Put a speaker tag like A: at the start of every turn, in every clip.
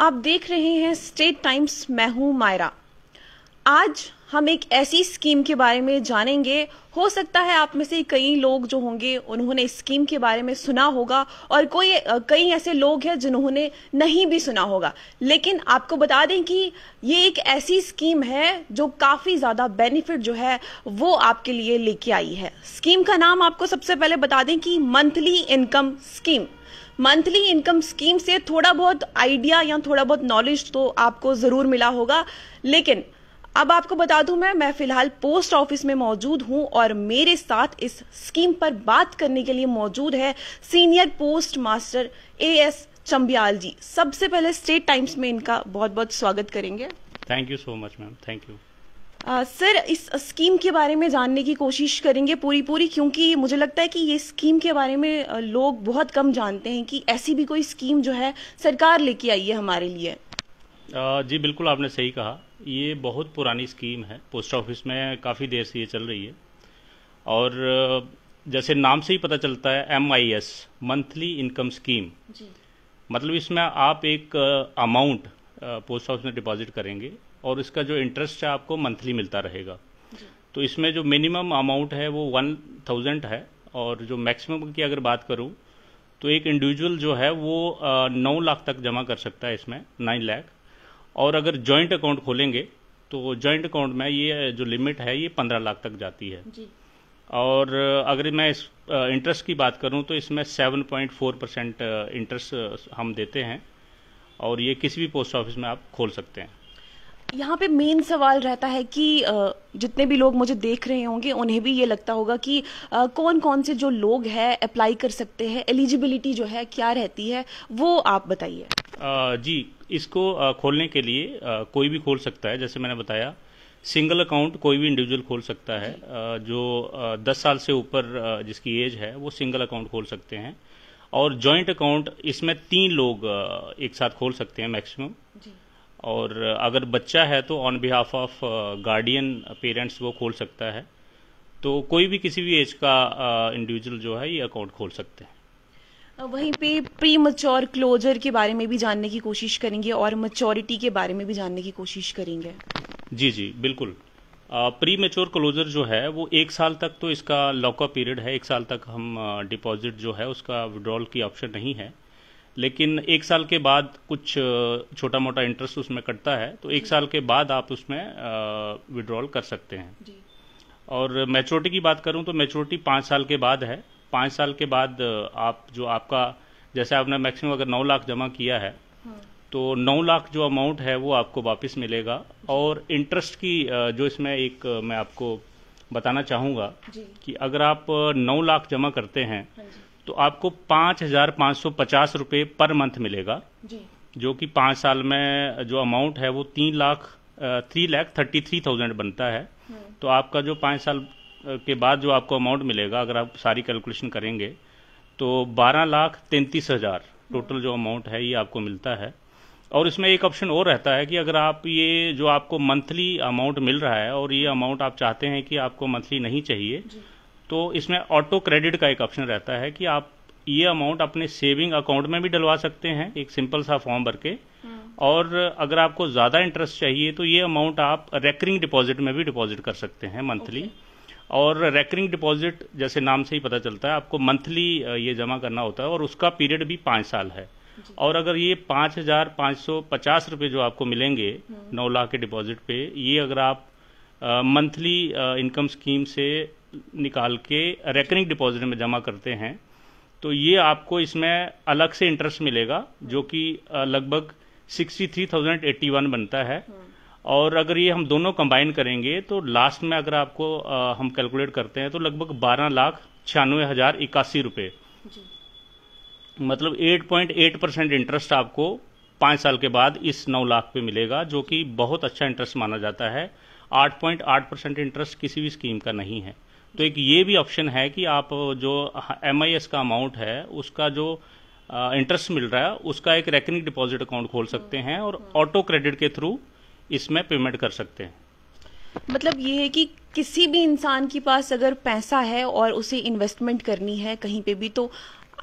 A: आप देख रहे हैं स्टेट टाइम्स मैं हूं मायरा आज हम एक ऐसी स्कीम के बारे में जानेंगे हो सकता है आप में से कई लोग जो होंगे उन्होंने स्कीम के बारे में सुना होगा और कोई कई ऐसे लोग हैं जिन्होंने नहीं भी सुना होगा लेकिन आपको बता दें कि ये एक ऐसी स्कीम है जो काफ़ी ज़्यादा बेनिफिट जो है वो आपके लिए लेके आई है स्कीम का नाम आपको सबसे पहले बता दें कि monthly income scheme monthly income scheme से थोड़ा बहुत आइडिया या थोड़ा बहुत नॉलेज तो आपको ज़रूर मिला होगा लेकिन अब आपको बता दूं मैं मैं फिलहाल पोस्ट ऑफिस में मौजूद हूं और मेरे साथ इस स्कीम पर बात करने के लिए मौजूद है senior post master A S Chambial ji सबसे पहले स्टेट टाइम्स में इनका बहुत बहुत स्वागत करेंगे
B: thank you so much ma'am thank you
A: sir इस स्कीम के बारे में जानने की कोशिश करेंगे पूरी पूरी क्योंकि मुझे लगता है कि ये स्कीम के बारे में लोग बहुत कम जानते हैं कि ऐसी भी कोई स्कीम जो है सरकार लेके आई है हमारे लिए uh,
B: जी बिल्कुल आपने सही कहा ये बहुत पुरानी स्कीम है पोस्ट ऑफिस में काफ़ी देर से ये चल रही है और जैसे नाम से ही पता चलता है M I S monthly income scheme मतलब इसमें आप एक अमाउंट पोस्ट ऑफिस में डिपॉजिट करेंगे और इसका जो इंटरेस्ट है आपको मंथली मिलता रहेगा तो इसमें जो मिनिमम अमाउंट है वो वन थाउजेंड है और जो मैक्सिमम की अगर बात करूँ तो एक इंडिविजुअल जो है वो नौ लाख तक जमा कर सकता है इसमें नाइन लाख और अगर जॉइंट अकाउंट खोलेंगे तो जॉइंट अकाउंट में ये जो लिमिट है ये पंद्रह लाख तक जाती है जी। और अगर मैं इस इंटरेस्ट की बात करूं तो इसमें seven point four percent interest हम देते हैं और ये किसी भी पोस्ट ऑफिस में आप खोल सकते हैं
A: यहाँ पे मेन सवाल रहता है कि जितने भी लोग मुझे देख रहे होंगे उन्हें भी ये लगता होगा कि कौन कौन से जो लोग हैं अप्लाई कर सकते हैं एलिजिबिलिटी जो है क्या रहती है वो आप बताइए
B: जी इसको खोलने के लिए कोई भी खोल सकता है जैसे मैंने बताया सिंगल अकाउंट कोई भी इंडिविजुअल खोल सकता है जो 10 साल से ऊपर जिसकी एज है वो सिंगल अकाउंट खोल सकते हैं और जॉइंट अकाउंट इसमें तीन लोग एक साथ खोल सकते हैं मैक्सिमम और अगर बच्चा है तो on behalf of guardian parents वो खोल सकता है तो कोई भी किसी भी एज का इंडिविजुअल जो है ये अकाउंट खोल सकते हैं
A: वहीं पे प्री मच्योर क्लोजर के बारे में भी जानने की कोशिश करेंगे और मच्योरिटी के बारे में भी जानने की कोशिश करेंगे
B: जी जी बिल्कुल प्री मेच्योर क्लोजर जो है वो एक साल तक तो इसका लॉकअप पीरियड है एक साल तक हम डिपॉजिट जो है उसका विड्रॉल की ऑप्शन नहीं है लेकिन एक साल के बाद कुछ छोटा मोटा इंटरेस्ट उसमें कटता है तो एक साल के बाद आप उसमें विड्रॉल कर सकते हैं और मेच्योरिटी की बात करूं तो मेच्योरिटी पाँच साल के बाद है पाँच साल के बाद आप जो आपका जैसे आपने मैक्सिमम अगर नौ लाख जमा किया है हाँ। तो नौ लाख जो अमाउंट है वो आपको वापस मिलेगा और इंटरेस्ट की जो इसमें एक मैं आपको बताना चाहूँगा कि अगर आप नौ लाख जमा करते हैं हाँ तो आपको पाँच हजार पाँच सौ पचास रुपये पर मंथ मिलेगा जो कि पाँच साल में जो अमाउंट है वो तीन lakh three lakh thirty three thousand बनता है हाँ। तो आपका जो पाँच साल के बाद जो आपको अमाउंट मिलेगा अगर आप सारी कैलकुलेशन करेंगे तो बारह लाख तैंतीस हज़ार टोटल जो अमाउंट है ये आपको मिलता है और इसमें एक ऑप्शन और रहता है कि अगर आप ये जो आपको मंथली अमाउंट मिल रहा है और ये अमाउंट आप चाहते हैं कि आपको मंथली नहीं चाहिए तो इसमें ऑटो क्रेडिट का एक ऑप्शन रहता है कि आप ये अमाउंट अपने सेविंग अकाउंट में भी डलवा सकते हैं एक सिंपल सा फॉर्म भर के और अगर आपको ज़्यादा इंटरेस्ट चाहिए तो ये अमाउंट आप रेकरिंग डिपॉजिट में भी डिपॉजिट कर सकते हैं मंथली okay. और रेकरिंग डिपॉजिट जैसे नाम से ही पता चलता है आपको मंथली ये जमा करना होता है और उसका पीरियड भी पाँच साल है और अगर ये पाँच हजार पाँच सौ पचास रुपये जो आपको मिलेंगे हम्म। नौ लाख के डिपॉजिट पे ये अगर आप मंथली इनकम स्कीम से निकाल के रेकरिंग डिपॉजिट में जमा करते हैं तो ये आपको इसमें अलग से इंटरेस्ट मिलेगा जो कि लगभग sixty three thousand eighty one बनता है हम्म। और अगर ये हम दोनों कंबाइन करेंगे तो लास्ट में अगर आपको आ, हम कैलकुलेट करते हैं तो लगभग बारह लाख छियानवे हज़ार इक्यासी रुपये मतलब 8.8 परसेंट इंटरेस्ट आपको पाँच साल के बाद इस नौ लाख पे मिलेगा जो कि बहुत अच्छा इंटरेस्ट माना जाता है 8.8 परसेंट इंटरेस्ट किसी भी स्कीम का नहीं है तो एक ये भी ऑप्शन है कि आप जो एम का अमाउंट है उसका जो इंटरेस्ट मिल रहा है उसका एक रेकनिंग डिपॉजिट अकाउंट खोल सकते हैं और ऑटो हाँ। क्रेडिट के थ्रू इसमें पेमेंट कर सकते हैं
A: मतलब ये है कि किसी भी इंसान के पास अगर पैसा है और उसे इन्वेस्टमेंट करनी है कहीं पे भी तो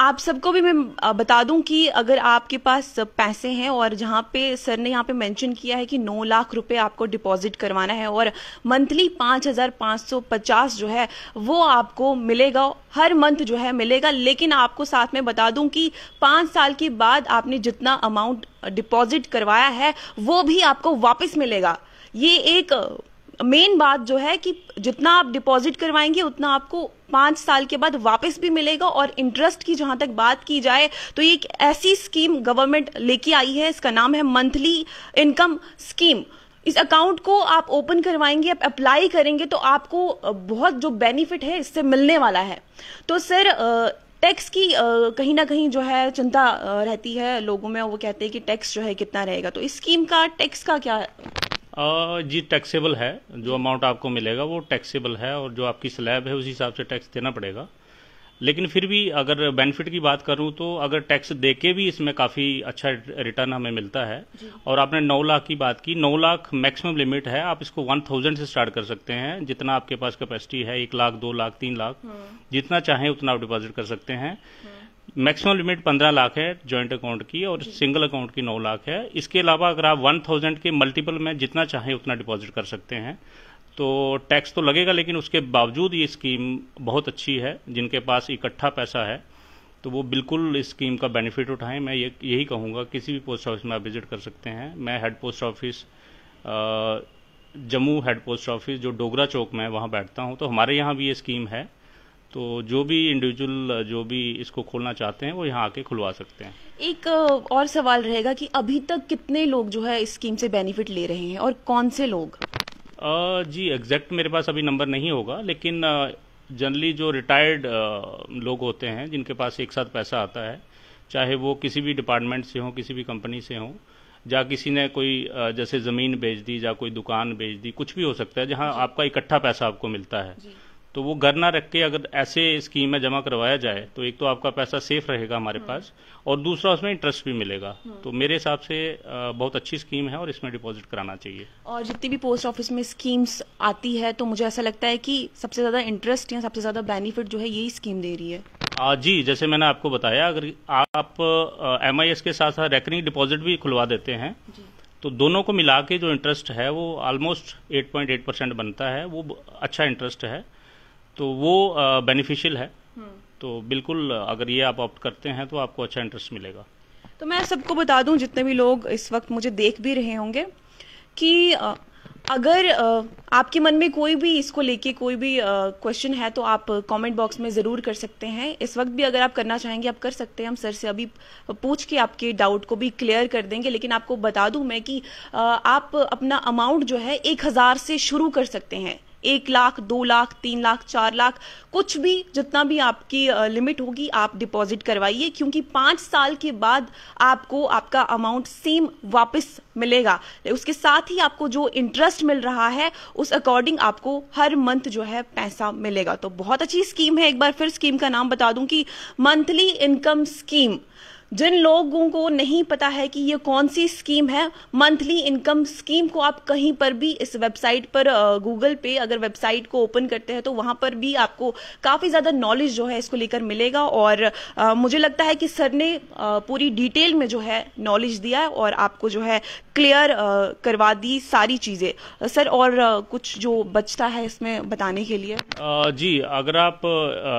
A: आप सबको भी मैं बता दूं कि अगर आपके पास पैसे हैं और जहां पे सर ने यहाँ पे मेंशन किया है कि नौ लाख रुपए आपको डिपॉजिट करवाना है और मंथली पांच हजार पाँच सौ पचास जो है वो आपको मिलेगा हर मंथ जो है मिलेगा लेकिन आपको साथ में बता दूं कि पाँच साल के बाद आपने जितना अमाउंट डिपॉजिट करवाया है वो भी आपको वापस मिलेगा ये एक मेन बात जो है कि जितना आप डिपॉजिट करवाएंगे उतना आपको पांच साल के बाद वापस भी मिलेगा और इंटरेस्ट की जहां तक बात की जाए तो ये एक ऐसी स्कीम गवर्नमेंट लेके आई है इसका नाम है मंथली इनकम स्कीम इस अकाउंट को आप ओपन करवाएंगे आप अप्लाई करेंगे तो आपको बहुत जो बेनिफिट है इससे मिलने वाला है तो सर टैक्स की कहीं ना कहीं जो है चिंता रहती है लोगों में वो कहते हैं कि टैक्स जो है कितना रहेगा तो इस स्कीम का टैक्स का क्या
B: जी टैक्सेबल है जो अमाउंट आपको मिलेगा वो टैक्सेबल है और जो आपकी स्लैब है उस हिसाब से टैक्स देना पड़ेगा लेकिन फिर भी अगर बेनिफिट की बात करूं तो अगर टैक्स दे के भी इसमें काफ़ी अच्छा रिटर्न हमें मिलता है और आपने 9 लाख की बात की 9 लाख मैक्सिमम लिमिट है आप इसको 1000 से स्टार्ट कर सकते हैं जितना आपके पास कैपेसिटी है एक लाख दो लाख तीन लाख हाँ। जितना चाहें उतना आप डिपॉजिट कर सकते हैं हाँ। मैक्सिमम लिमिट पंद्रह लाख है जॉइंट अकाउंट की और सिंगल अकाउंट की नौ लाख है इसके अलावा अगर आप वन थाउजेंड के मल्टीपल में जितना चाहें उतना डिपॉजिट कर सकते हैं तो टैक्स तो लगेगा लेकिन उसके बावजूद ये स्कीम बहुत अच्छी है जिनके पास इकट्ठा पैसा है तो वो बिल्कुल इस स्कीम का बेनिफिट उठाएं मैं ये यही कहूँगा किसी भी पोस्ट ऑफिस में आप विजिट कर सकते हैं मैं head post office Jammu head post office जो डोगरा चौक में वहाँ बैठता हूँ तो हमारे यहाँ भी ये स्कीम है तो जो भी इंडिविजुअल जो भी इसको खोलना चाहते हैं वो यहाँ आके खुलवा सकते हैं
A: एक और सवाल रहेगा कि अभी तक कितने लोग जो है इस स्कीम से बेनिफिट ले रहे हैं और कौन से लोग
B: आ, जी एग्जैक्ट मेरे पास अभी नंबर नहीं होगा लेकिन जनरली जो रिटायर्ड लोग होते हैं जिनके पास एक साथ पैसा आता है चाहे वो किसी भी डिपार्टमेंट से हो किसी भी कंपनी से हो या किसी ने कोई जैसे ज़मीन बेच दी या कोई दुकान बेच दी कुछ भी हो सकता है जहाँ आपका इकट्ठा पैसा आपको मिलता है तो वो घर ना रख के अगर ऐसे स्कीम में जमा करवाया जाए तो एक तो आपका पैसा सेफ रहेगा हमारे हाँ। पास और दूसरा उसमें इंटरेस्ट भी मिलेगा हाँ। तो मेरे हिसाब से बहुत अच्छी स्कीम है और इसमें डिपॉजिट कराना चाहिए
A: और जितनी भी पोस्ट ऑफिस में स्कीम्स आती है तो मुझे ऐसा लगता है कि सबसे ज्यादा इंटरेस्ट या सबसे ज्यादा बेनिफिट जो है यही स्कीम दे रही है
B: आ, जी जैसे मैंने आपको बताया अगर आप एम के साथ साथ रेकरिंग डिपॉजिट भी खुलवा देते हैं तो दोनों को मिला के जो इंटरेस्ट है वो ऑलमोस्ट 8.8 परसेंट बनता है वो अच्छा इंटरेस्ट है तो वो बेनिफिशियल है हम्म। तो बिल्कुल अगर ये आप ऑप्ट करते हैं तो आपको अच्छा इंटरेस्ट मिलेगा
A: तो मैं सबको बता दूं जितने भी लोग इस वक्त मुझे देख भी रहे होंगे कि अगर आपके मन में कोई भी इसको लेके कोई भी क्वेश्चन है तो आप कमेंट बॉक्स में ज़रूर कर सकते हैं इस वक्त भी अगर आप करना चाहेंगे आप कर सकते हैं हम सर से अभी पूछ के आपके डाउट को भी क्लियर कर देंगे लेकिन आपको बता दूं मैं कि आप अपना अमाउंट जो है एक हज़ार से शुरू कर सकते हैं एक लाख दो लाख तीन लाख चार लाख कुछ भी जितना भी आपकी लिमिट होगी आप डिपॉजिट करवाइए क्योंकि पांच साल के बाद आपको आपका अमाउंट सेम वापस मिलेगा उसके साथ ही आपको जो इंटरेस्ट मिल रहा है उस अकॉर्डिंग आपको हर मंथ जो है पैसा मिलेगा तो बहुत अच्छी स्कीम है एक बार फिर स्कीम का नाम बता दूं कि मंथली इनकम स्कीम जिन लोगों को नहीं पता है कि ये कौन सी स्कीम है मंथली इनकम स्कीम को आप कहीं पर भी इस वेबसाइट पर गूगल पे अगर वेबसाइट को ओपन करते हैं तो वहां पर भी आपको काफी ज्यादा नॉलेज जो है इसको लेकर मिलेगा और आ, मुझे लगता है कि सर ने आ, पूरी डिटेल में जो है नॉलेज दिया और आपको जो है क्लियर uh, करवा दी सारी चीज़ें सर uh, और uh, कुछ जो बचता है इसमें बताने के लिए
B: जी अगर आप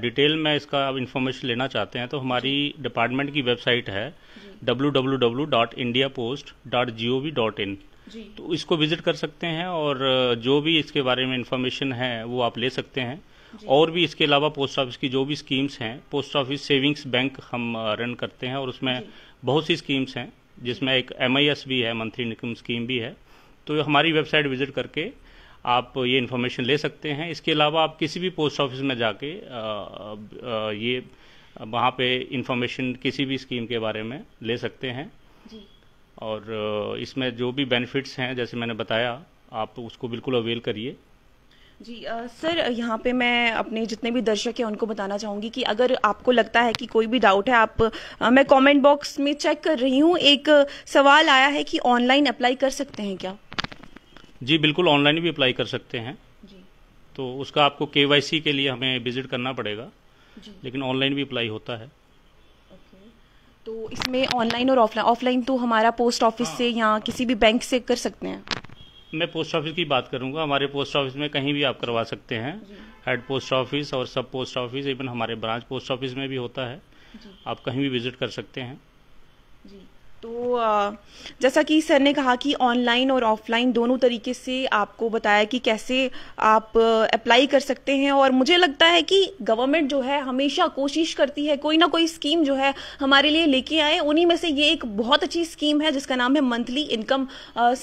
B: डिटेल में इसका इन्फॉर्मेशन लेना चाहते हैं तो हमारी डिपार्टमेंट की वेबसाइट है www.indiapost.gov.in तो इसको विजिट कर सकते हैं और जो भी इसके बारे में इन्फॉर्मेशन है वो आप ले सकते हैं और भी इसके अलावा पोस्ट ऑफिस की जो भी स्कीम्स हैं पोस्ट ऑफिस सेविंग्स बैंक हम रन करते हैं और उसमें बहुत सी स्कीम्स हैं जिसमें एक एम भी है मंथली इनकम स्कीम भी है तो हमारी वेबसाइट विजिट करके आप ये इन्फॉर्मेशन ले सकते हैं इसके अलावा आप किसी भी पोस्ट ऑफिस में जाके आ, आ, ये वहाँ पे इन्फॉर्मेशन किसी भी स्कीम के बारे में ले सकते हैं जी। और इसमें जो भी बेनिफिट्स हैं जैसे मैंने बताया आप उसको बिल्कुल अवेल करिए
A: जी आ, सर यहाँ पे मैं अपने जितने भी दर्शक हैं उनको बताना चाहूंगी कि अगर आपको लगता है कि कोई भी डाउट है आप आ, मैं कमेंट बॉक्स में चेक कर रही हूँ एक सवाल आया है कि ऑनलाइन अप्लाई कर सकते हैं क्या
B: जी बिल्कुल ऑनलाइन भी अप्लाई कर सकते हैं जी तो उसका आपको के के लिए हमें विजिट करना पड़ेगा जी लेकिन ऑनलाइन भी अप्लाई होता है
A: तो इसमें ऑनलाइन और ऑफलाइन ऑफलाइन तो हमारा पोस्ट ऑफिस हाँ। से या किसी भी बैंक से कर सकते हैं
B: मैं पोस्ट ऑफिस की बात करूंगा हमारे पोस्ट ऑफिस में कहीं भी आप करवा सकते हैं हेड पोस्ट ऑफिस और सब पोस्ट ऑफिस इवन हमारे ब्रांच पोस्ट ऑफिस में भी होता है आप कहीं भी विजिट कर सकते हैं
A: जी तो जैसा कि सर ने कहा कि ऑनलाइन और ऑफलाइन दोनों तरीके से आपको बताया कि कैसे आप अप्लाई कर सकते हैं और मुझे लगता है कि गवर्नमेंट जो है हमेशा कोशिश करती है कोई ना कोई स्कीम जो है हमारे लिए लेके आए उन्हीं में से ये एक बहुत अच्छी स्कीम है जिसका नाम है मंथली इनकम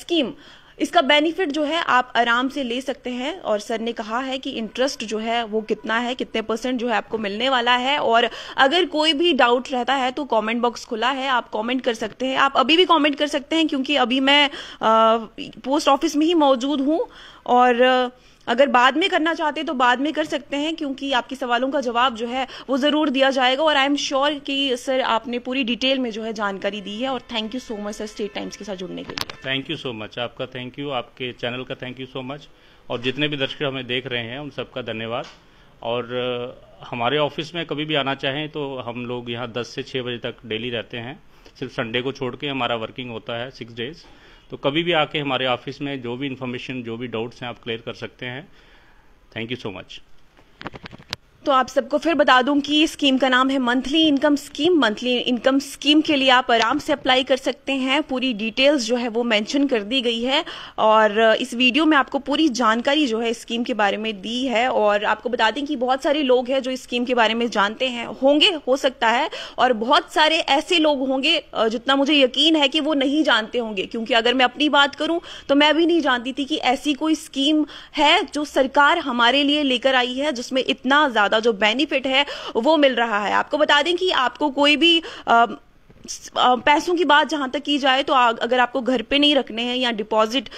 A: स्कीम इसका बेनिफिट जो है आप आराम से ले सकते हैं और सर ने कहा है कि इंटरेस्ट जो है वो कितना है कितने परसेंट जो है आपको मिलने वाला है और अगर कोई भी डाउट रहता है तो कमेंट बॉक्स खुला है आप कमेंट कर सकते हैं आप अभी भी कमेंट कर सकते हैं क्योंकि अभी मैं आ, पोस्ट ऑफिस में ही मौजूद हूँ और अगर बाद में करना चाहते हैं तो बाद में कर सकते हैं क्योंकि आपके सवालों का जवाब जो है वो ज़रूर दिया जाएगा और आई एम श्योर कि सर आपने पूरी डिटेल में जो है जानकारी दी है और thank you so much sir State Times के साथ जुड़ने
B: के लिए थैंक यू सो मच आपका थैंक यू आपके चैनल का थैंक यू सो मच और जितने भी दर्शक हमें देख रहे हैं उन सबका धन्यवाद और हमारे ऑफिस में कभी भी आना चाहें तो हम लोग यहाँ दस से छः बजे तक डेली रहते हैं सिर्फ संडे को छोड़ के हमारा वर्किंग होता है सिक्स डेज़ तो कभी भी आके हमारे ऑफिस में जो भी इन्फॉर्मेशन जो भी डाउट्स हैं आप क्लियर कर सकते हैं थैंक यू सो मच
A: तो आप सबको फिर बता दूं कि स्कीम का नाम है monthly income scheme monthly income scheme के लिए आप आराम से अप्लाई कर सकते हैं पूरी डिटेल्स जो है वो मेंशन कर दी गई है और इस वीडियो में आपको पूरी जानकारी जो है इस स्कीम के बारे में दी है और आपको बता दें कि बहुत सारे लोग हैं जो इस स्कीम के बारे में जानते हैं होंगे हो सकता है और बहुत सारे ऐसे लोग होंगे जितना मुझे यकीन है कि वो नहीं जानते होंगे क्योंकि अगर मैं अपनी बात करूं तो मैं भी नहीं जानती थी कि ऐसी कोई स्कीम है जो सरकार हमारे लिए लेकर आई है जिसमें इतना ज्यादा ज़्यादा जो बेनिफिट है वो मिल रहा है आपको बता दें कि आपको कोई भी आ, पैसों की बात जहां तक की जाए तो अगर आपको घर पे नहीं रखने हैं या डिपॉजिट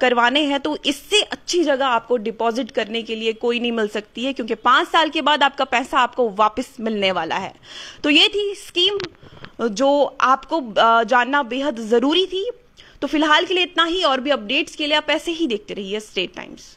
A: करवाने हैं तो इससे अच्छी जगह आपको डिपॉजिट करने के लिए कोई नहीं मिल सकती है क्योंकि पांच साल के बाद आपका पैसा आपको वापस मिलने वाला है तो ये थी स्कीम जो आपको जानना बेहद जरूरी थी तो फिलहाल के लिए इतना ही और भी अपडेट्स के लिए आप ऐसे ही देखते रहिए स्टेट टाइम्स